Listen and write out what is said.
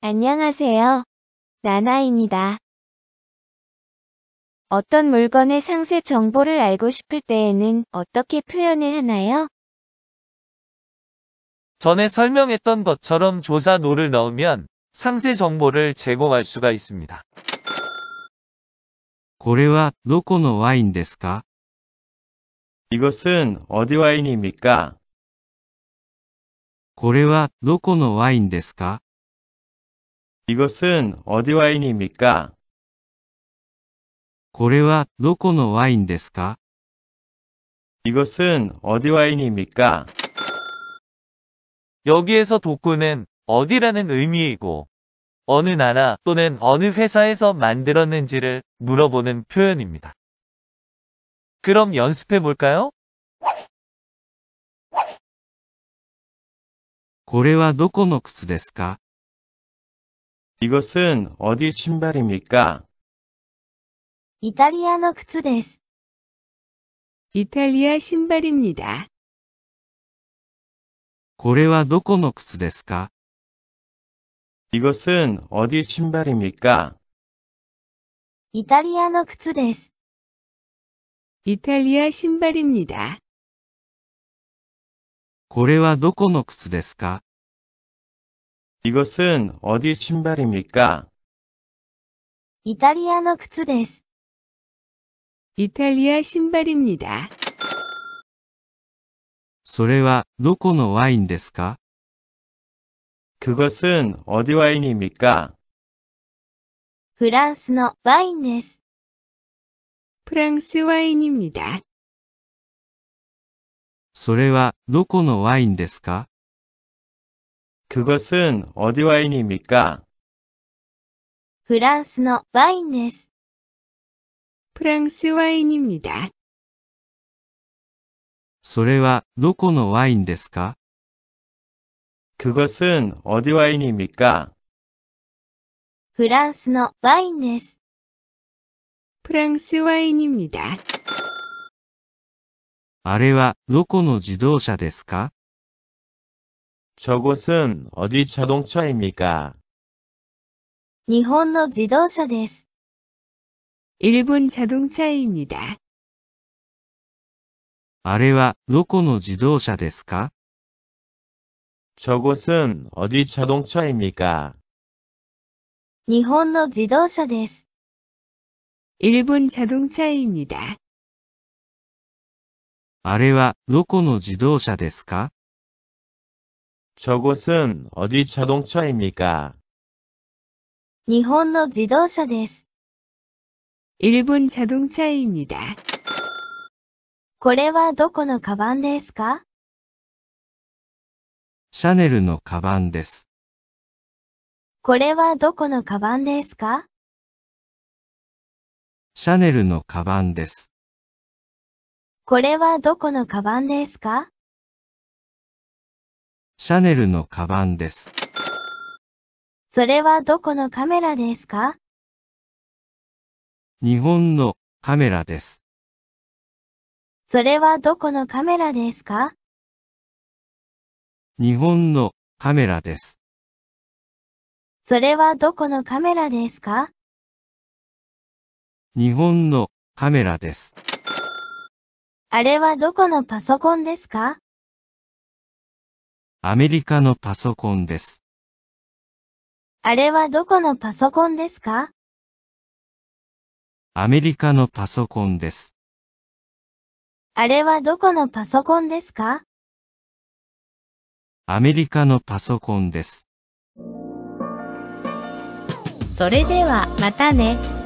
안녕하세요. 나나입니다. 어떤 물건의 상세 정보를 알고 싶을 때에는 어떻게 표현을 하나요? 전에 설명했던 것처럼 조사노를 넣으면 상세 정보를 제공할 수가 있습니다. これはどこのワインですか? 이것은 어디 와인입니까? これはどこのワインですか? 이것은 어디 와인입니까? これはどこのワインですか 이것은 어디 와인입니까? 여기에서 도꾸는 어디라는 의미이고 어느 나라 또는 어느 회사에서 만들었는지를 물어보는 표현입니다. 그럼 연습해 볼까요? これはどこの靴ですか이것은어디신발입니까イタリアの靴です。이탈리아신발입니다これはどこの靴ですか이것은어디신발입니까イタリアの靴です。이탈리아신발입니다これはどこの靴ですか이것은어디신발입니까イタリアの靴です。이탈리아신발입니다それは、どこのワインですか그것은어디입니까フランスのワインです。ンスワイン입니다それは、どこのワインですか그것은어디와인입니까フランスのワインです。フランスワイン입니 다。 それはどこのワインですか그것은어디와인입니까フランスのワインです。フランスワイン입니 다。 あれはどこの自動車ですか저곳은어디자동차입니까日本の自動車です。日本자동차입니다あれはどこの自動車ですか저곳은어디자동차입니까日本の自動車です。자동차입니다あれはどこの自動車ですか저곳은어디자동차입니까日本の自動車です。일본자동차입니 다。 これはどこのカバンですかシャネルのカバンです。これはどこのカバンですかシャネルのカバンです。これはどこのカバンですかシャネルのカバンです。それはどこのカメラですか日本のカメラです。それはどこのカメラですか日本のカメラです。それはどこのカメラですか日本のカメラです。あれはどこのパソコンですかアメリカのパソコンです。あれはどこのパソコンですかアメリカのパソコンです。あれはどこのパソコンですかアメリカのパソコンです。それではまたね。